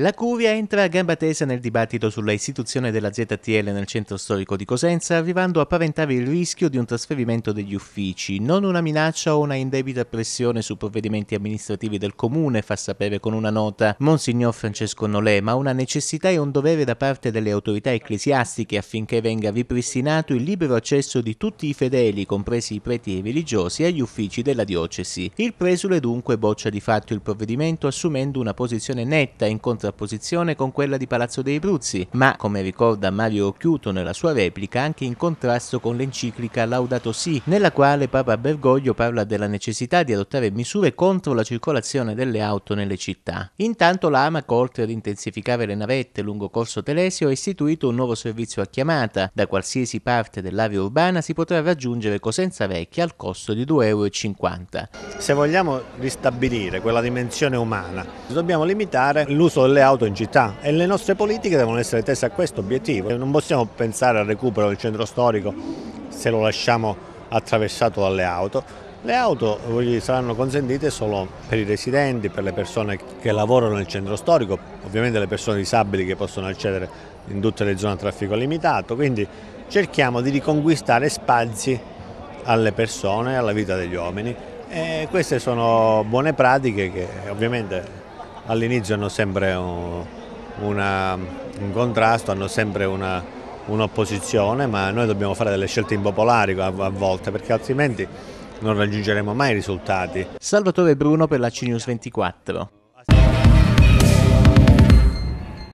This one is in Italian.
La Curia entra a gamba tesa nel dibattito sulla istituzione della ZTL nel centro storico di Cosenza, arrivando a paventare il rischio di un trasferimento degli uffici, non una minaccia o una indebita pressione su provvedimenti amministrativi del comune, fa sapere con una nota Monsignor Francesco Nolè, ma una necessità e un dovere da parte delle autorità ecclesiastiche affinché venga ripristinato il libero accesso di tutti i fedeli, compresi i preti e i religiosi, agli uffici della diocesi. Il presule dunque boccia di fatto il provvedimento assumendo una posizione netta in contrasto contrapposizione con quella di Palazzo dei Bruzzi, ma, come ricorda Mario Occhiuto nella sua replica, anche in contrasto con l'enciclica Laudato Si, nella quale Papa Bergoglio parla della necessità di adottare misure contro la circolazione delle auto nelle città. Intanto l'AMAC, oltre ad intensificare le navette lungo Corso Telesio, ha istituito un nuovo servizio a chiamata. Da qualsiasi parte dell'area urbana si potrà raggiungere Cosenza Vecchia al costo di 2,50 euro. Se vogliamo ristabilire quella dimensione umana, dobbiamo limitare l'uso delle le auto in città e le nostre politiche devono essere tese a questo obiettivo. Non possiamo pensare al recupero del centro storico se lo lasciamo attraversato dalle auto. Le auto saranno consentite solo per i residenti, per le persone che lavorano nel centro storico, ovviamente le persone disabili che possono accedere in tutte le zone a traffico limitato, quindi cerchiamo di riconquistare spazi alle persone e alla vita degli uomini. E queste sono buone pratiche che ovviamente all'inizio hanno sempre un, una, un, contrasto, hanno sempre un'opposizione, ma noi dobbiamo fare delle scelte impopolari a, a volte perché altrimenti non raggiungeremo mai i risultati. Salvatore Bruno per la CNews 24.